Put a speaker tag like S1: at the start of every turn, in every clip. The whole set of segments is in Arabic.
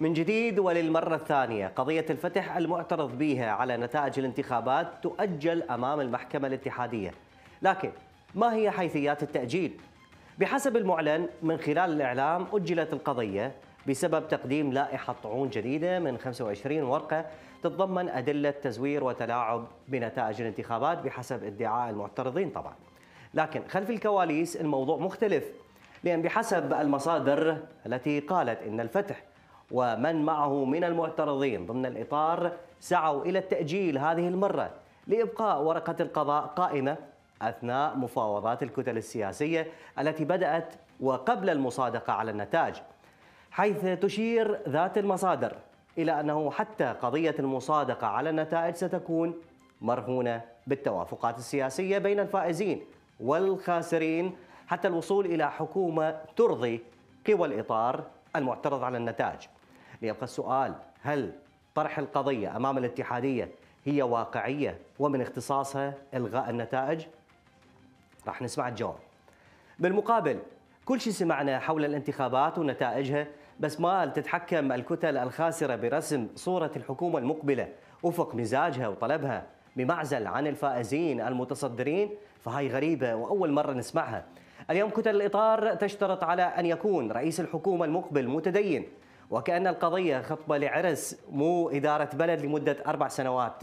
S1: من جديد وللمرة الثانية قضية الفتح المعترض بها على نتائج الانتخابات تؤجل أمام المحكمة الاتحادية لكن ما هي حيثيات التأجيل؟ بحسب المعلن من خلال الإعلام أجلت القضية بسبب تقديم لائحة طعون جديدة من 25 ورقة تتضمن أدلة تزوير وتلاعب بنتائج الانتخابات بحسب ادعاء المعترضين طبعا لكن خلف الكواليس الموضوع مختلف لأن بحسب المصادر التي قالت إن الفتح ومن معه من المعترضين ضمن الإطار سعوا إلى التأجيل هذه المرة لإبقاء ورقة القضاء قائمة أثناء مفاوضات الكتل السياسية التي بدأت وقبل المصادقة على النتاج حيث تشير ذات المصادر إلى أنه حتى قضية المصادقة على النتائج ستكون مرهونة بالتوافقات السياسية بين الفائزين والخاسرين حتى الوصول إلى حكومة ترضي قوى الإطار المعترض على النتائج ليبقى السؤال هل طرح القضية أمام الاتحادية هي واقعية ومن اختصاصها إلغاء النتائج؟ راح نسمع الجواب بالمقابل كل شيء سمعنا حول الانتخابات ونتائجها بس ما تتحكم الكتل الخاسرة برسم صورة الحكومة المقبلة وفق مزاجها وطلبها بمعزل عن الفائزين المتصدرين فهاي غريبة وأول مرة نسمعها اليوم كتل الإطار تشترط على أن يكون رئيس الحكومة المقبل متدين وكأن القضية خطبة لعرس مو إدارة بلد لمدة أربع سنوات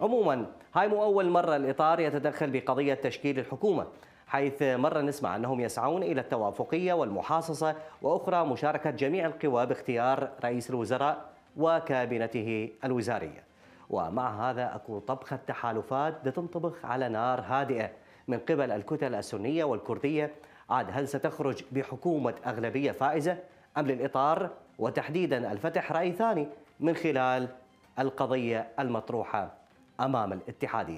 S1: عموما هاي مو أول مرة الإطار يتدخل بقضية تشكيل الحكومة حيث مرة نسمع أنهم يسعون إلى التوافقية والمحاصصة وأخرى مشاركة جميع القوى باختيار رئيس الوزراء وكابنته الوزارية ومع هذا أكو طبخة تحالفات تنطبخ على نار هادئة من قبل الكتل السنية والكردية عاد هل ستخرج بحكومة أغلبية فائزة أمن الإطار وتحديدا الفتح رأي ثاني من خلال القضية المطروحة أمام الاتحادية